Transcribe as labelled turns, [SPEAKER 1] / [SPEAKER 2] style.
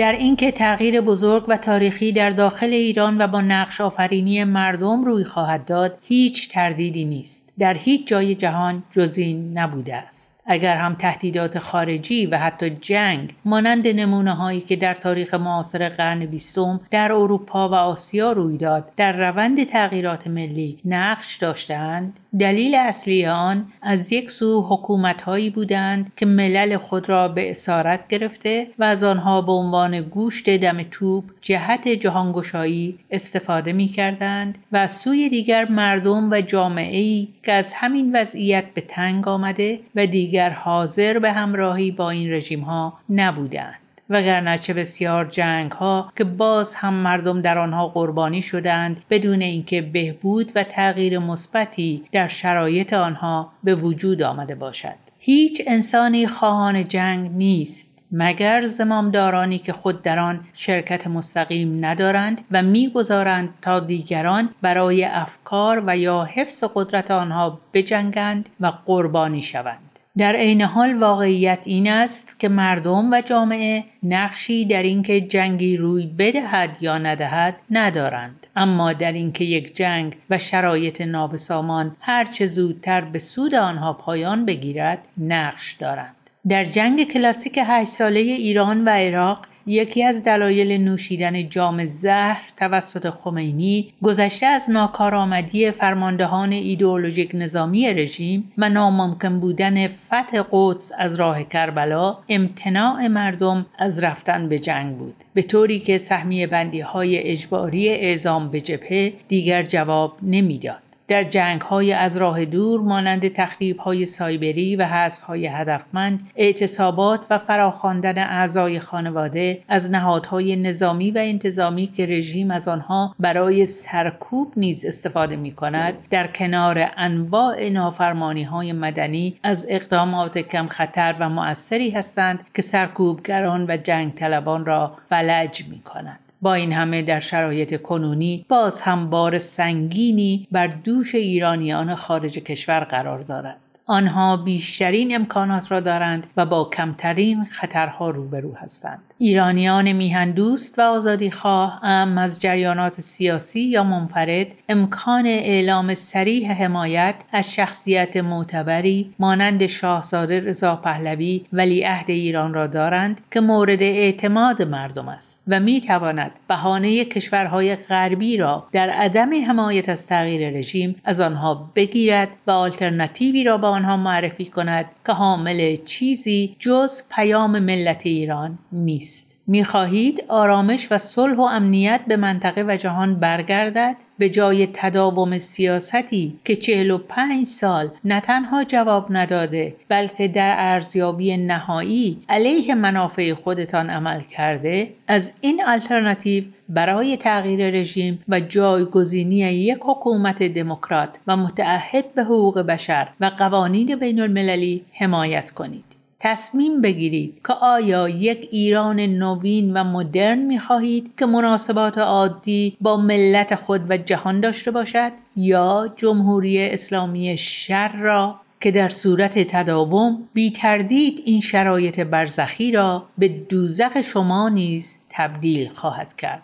[SPEAKER 1] در اینکه تغییر بزرگ و تاریخی در داخل ایران و با نقش آفرینی مردم روی خواهد داد هیچ تردیدی نیست. در هیچ جای جهان جزین نبوده است. اگر هم تهدیدات خارجی و حتی جنگ مانند نمونه هایی که در تاریخ معاصر قرن بیستم در اروپا و آسیا روی داد در روند تغییرات ملی نقش داشتند دلیل اصلی آن از یک سو حکومت هایی بودند که ملل خود را به اسارت گرفته و از آنها به عنوان گوشت دم توپ جهت جهانگشایی استفاده می کردند و از سوی دیگر مردم و جامعه از همین وضعیت به تنگ آمده و دیگر حاضر به همراهی با این رژیم ها نبودند. و چه بسیار جنگ ها که باز هم مردم در آنها قربانی شدند بدون اینکه بهبود و تغییر مثبتی در شرایط آنها به وجود آمده باشد هیچ انسانی خواهان جنگ نیست مگر زمامدارانی که خود در آن شرکت مستقیم ندارند و میگذارند تا دیگران برای افکار و یا حفظ قدرت آنها بجنگند و قربانی شوند در عین حال واقعیت این است که مردم و جامعه نقشی در اینکه جنگی روی بدهد یا ندهد ندارند اما در اینکه یک جنگ و شرایط نابسامان چه زودتر به سود آنها پایان بگیرد نقش دارند در جنگ کلاسیک هشت ساله ایران و عراق یکی از دلایل نوشیدن جام زهر توسط خمینی گذشته از ناکارآمدی فرماندهان ایدئولوژیک نظامی رژیم و ناممکن بودن فتح قدس از راه کربلا امتناع مردم از رفتن به جنگ بود به طوری که سهمیه بندی های اجباری اعزام به جبهه دیگر جواب نمیداد در جنگ های از راه دور مانند تخریب های سایبری و حذف های هدفمند اعتصابات و فراخواندن اعضای خانواده از نهادهای نظامی و انتظامی که رژیم از آنها برای سرکوب نیز استفاده می کند در کنار انواع نافرمانی های مدنی از اقدامات کم خطر و مؤثری هستند که سرکوبگران و جنگ طلبان را فلج می کند. با این همه در شرایط کنونی باز هم بار سنگینی بر دوش ایرانیان خارج کشور قرار دارد آنها بیشترین امکانات را دارند و با کمترین خطرها روبرو هستند. ایرانیان میهندوست و آزادی خواه ام از جریانات سیاسی یا منفرد امکان اعلام سریح حمایت از شخصیت معتبری مانند شاهزاده رضا پهلوی ولیعهد ایران را دارند که مورد اعتماد مردم است و می تواند بهانه کشورهای غربی را در عدم حمایت از تغییر رژیم از آنها بگیرد و آلترناتیوی را با آنها معرفی کند که حامل چیزی جز پیام ملت ایران نیست. میخواهید آرامش و صلح و امنیت به منطقه و جهان برگردد به جای تداوم سیاستی که 45 سال نه تنها جواب نداده بلکه در ارزیابی نهایی علیه منافع خودتان عمل کرده از این آلترناتیو برای تغییر رژیم و جایگزینی یک حکومت دموکرات و متعهد به حقوق بشر و قوانین بین المللی حمایت کنید. تصمیم بگیرید که آیا یک ایران نوین و مدرن می خواهید که مناسبات عادی با ملت خود و جهان داشته باشد یا جمهوری اسلامی شر را که در صورت تداوم بی تردید این شرایط برزخی را به دوزخ شما نیز تبدیل خواهد کرد